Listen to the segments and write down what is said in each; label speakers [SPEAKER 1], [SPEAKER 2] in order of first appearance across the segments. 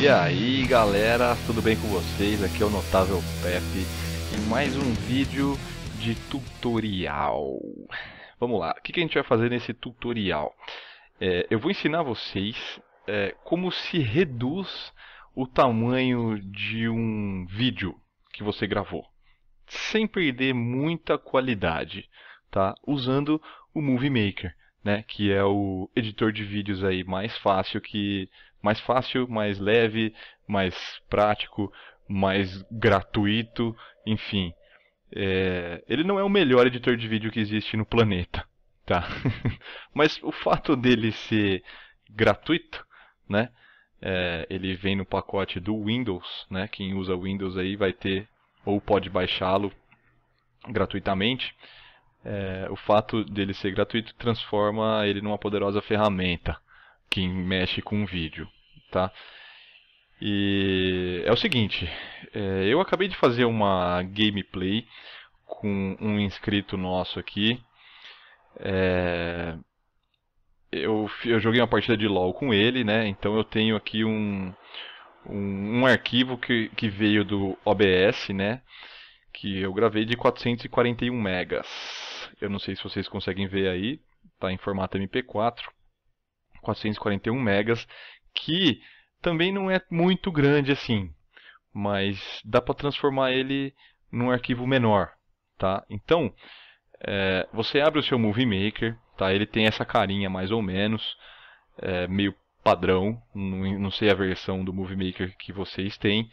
[SPEAKER 1] E aí galera, tudo bem com vocês? Aqui é o Notável Pepe e mais um vídeo de tutorial. Vamos lá, o que a gente vai fazer nesse tutorial? É, eu vou ensinar vocês é, como se reduz o tamanho de um vídeo que você gravou, sem perder muita qualidade, tá? usando o Movie Maker, né? que é o editor de vídeos aí mais fácil que mais fácil, mais leve, mais prático, mais gratuito, enfim. É, ele não é o melhor editor de vídeo que existe no planeta, tá? Mas o fato dele ser gratuito, né? É, ele vem no pacote do Windows, né? Quem usa Windows aí vai ter ou pode baixá-lo gratuitamente. É, o fato dele ser gratuito transforma ele numa poderosa ferramenta quem mexe com vídeo, tá? E é o seguinte, é, eu acabei de fazer uma gameplay com um inscrito nosso aqui. É, eu, eu joguei uma partida de LoL com ele, né? Então eu tenho aqui um, um, um arquivo que, que veio do OBS, né? Que eu gravei de 441 megas. Eu não sei se vocês conseguem ver aí, tá em formato MP4. 441 megas, que também não é muito grande assim, mas dá para transformar ele num arquivo menor, tá? Então, é, você abre o seu Movie Maker, tá? Ele tem essa carinha mais ou menos, é, meio padrão, não, não sei a versão do Movie Maker que vocês têm,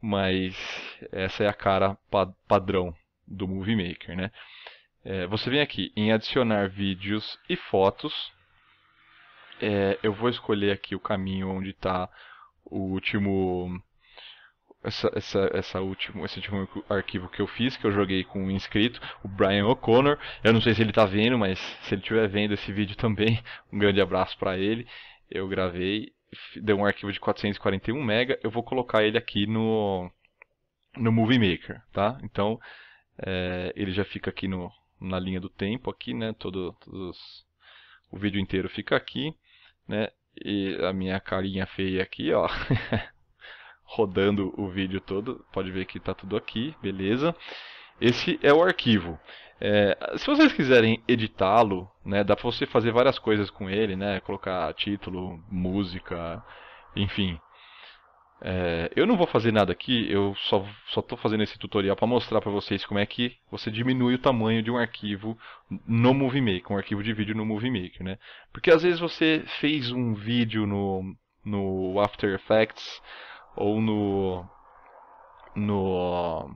[SPEAKER 1] mas essa é a cara padrão do Movie Maker, né? É, você vem aqui em adicionar vídeos e fotos, é, eu vou escolher aqui o caminho onde está o último essa, essa, essa último, esse último arquivo que eu fiz, que eu joguei com um inscrito, o Brian O'Connor. Eu não sei se ele está vendo, mas se ele estiver vendo esse vídeo também, um grande abraço para ele. Eu gravei, deu um arquivo de 441 MB, eu vou colocar ele aqui no, no Movie Maker, tá? Então, é, ele já fica aqui no, na linha do tempo, aqui, né? Todo, todos, o vídeo inteiro fica aqui né? E a minha carinha feia aqui, ó. rodando o vídeo todo, pode ver que está tudo aqui, beleza? Esse é o arquivo. É, se vocês quiserem editá-lo, né, dá para você fazer várias coisas com ele, né? Colocar título, música, enfim, é, eu não vou fazer nada aqui, eu só estou fazendo esse tutorial para mostrar para vocês como é que você diminui o tamanho de um arquivo no Movie Maker, um arquivo de vídeo no Movie Maker, né? Porque às vezes você fez um vídeo no, no After Effects ou no... no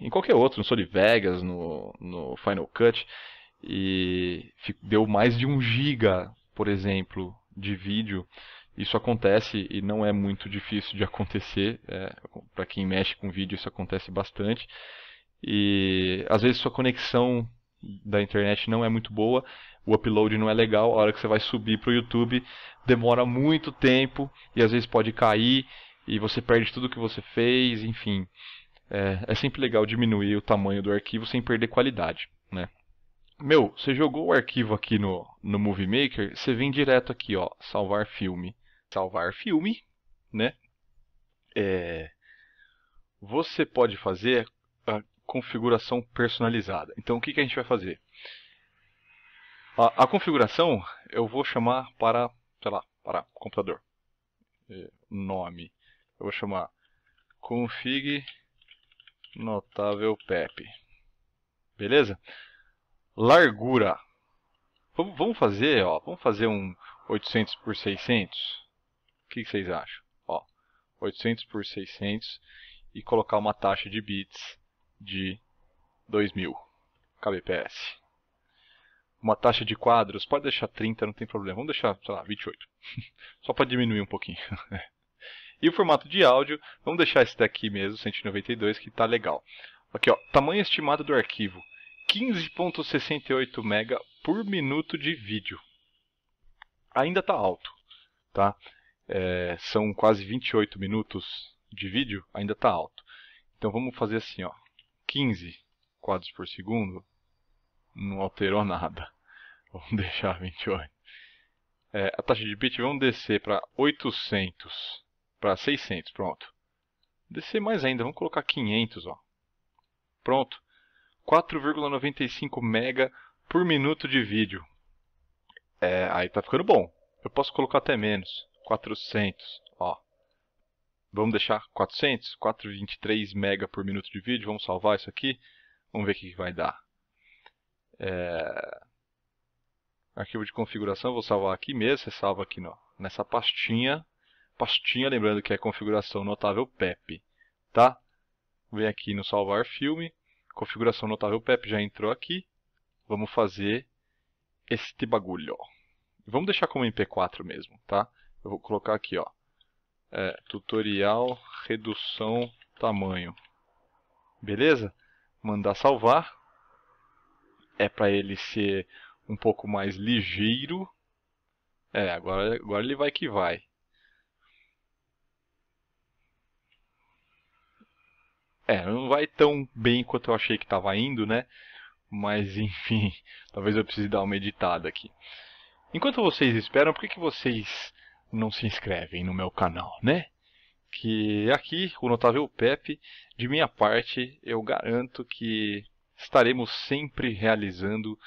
[SPEAKER 1] em qualquer outro, no Sony Vegas, no, no Final Cut, e deu mais de um giga, por exemplo, de vídeo isso acontece e não é muito difícil de acontecer. É, para quem mexe com vídeo, isso acontece bastante. E às vezes sua conexão da internet não é muito boa, o upload não é legal, a hora que você vai subir para o YouTube demora muito tempo e às vezes pode cair e você perde tudo que você fez, enfim. É, é sempre legal diminuir o tamanho do arquivo sem perder qualidade, né? Meu, você jogou o arquivo aqui no, no Movie Maker, você vem direto aqui, ó, salvar filme salvar filme, né? É, você pode fazer a configuração personalizada. Então o que, que a gente vai fazer? A, a configuração eu vou chamar para, sei lá, para computador. É, nome. Eu vou chamar config notável pep. Beleza? Largura. Vamos, vamos fazer, ó, vamos fazer um 800 por 600. O que vocês acham? Ó, 800 por 600 e colocar uma taxa de bits de 2000 kbps. Uma taxa de quadros, pode deixar 30, não tem problema. Vamos deixar, sei lá, 28. Só para diminuir um pouquinho. e o formato de áudio, vamos deixar esse daqui mesmo, 192, que está legal. Aqui, ó, tamanho estimado do arquivo, 15.68 mega por minuto de vídeo. Ainda está alto, tá? é, são quase 28 minutos de vídeo, ainda está alto. Então vamos fazer assim, ó, 15 quadros por segundo, não alterou nada. Vamos deixar 28. É, a taxa de bit vamos descer para 800, para 600, pronto. Descer mais ainda, vamos colocar 500, ó. Pronto. 4,95 mega por minuto de vídeo. É, aí está ficando bom. Eu posso colocar até menos. 400, ó. Vamos deixar 400, 423 mega por minuto de vídeo, vamos salvar isso aqui, vamos ver o que vai dar. É... Arquivo de configuração, vou salvar aqui mesmo, você salva aqui no, nessa pastinha. Pastinha, lembrando que é configuração notável PEP, tá? Vem aqui no salvar filme, configuração notável PEP já entrou aqui. Vamos fazer este bagulho, ó. Vamos deixar como MP4 mesmo, tá? eu vou colocar aqui, ó, é, tutorial redução tamanho. Beleza? Mandar salvar. É para ele ser um pouco mais ligeiro. É, agora, agora ele vai que vai. É, não vai tão bem quanto eu achei que estava indo, né? Mas enfim, talvez eu precise dar uma editada aqui. Enquanto vocês esperam, por que, que vocês não se inscrevem no meu canal, né? Que aqui, o notável Pepe, de minha parte, eu garanto que estaremos sempre realizando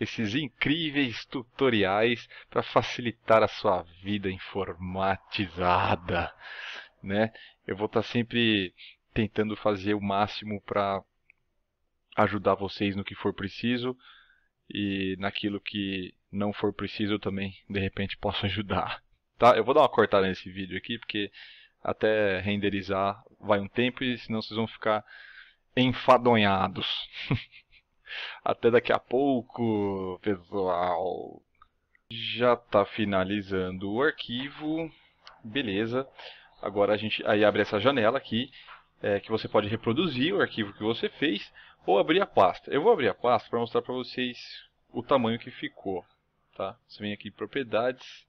[SPEAKER 1] esses incríveis tutoriais para facilitar a sua vida informatizada, né? Eu vou estar tá sempre tentando fazer o máximo para ajudar vocês no que for preciso e naquilo que não for preciso também, de repente posso ajudar. Tá? Eu vou dar uma cortada nesse vídeo aqui, porque até renderizar vai um tempo e senão vocês vão ficar enfadonhados. até daqui a pouco, pessoal. Já está finalizando o arquivo. Beleza. Agora a gente aí abre essa janela aqui, é, que você pode reproduzir o arquivo que você fez ou abrir a pasta. Eu vou abrir a pasta para mostrar para vocês o tamanho que ficou. Tá? Você vem aqui em propriedades,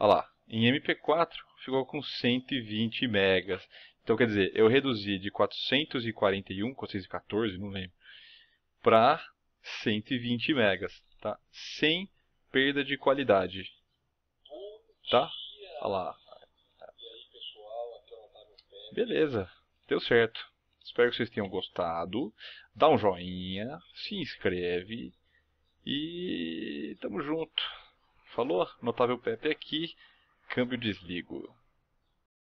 [SPEAKER 1] Olha lá, em MP4 ficou com 120 megas. Então, quer dizer, eu reduzi de 441, 414, não lembro, para 120 megas, tá? Sem perda de qualidade.
[SPEAKER 2] Tá? Olha lá.
[SPEAKER 1] Beleza, deu certo. Espero que vocês tenham gostado. Dá um joinha, se inscreve e tamo junto falou, notável Pepe aqui, câmbio desligo.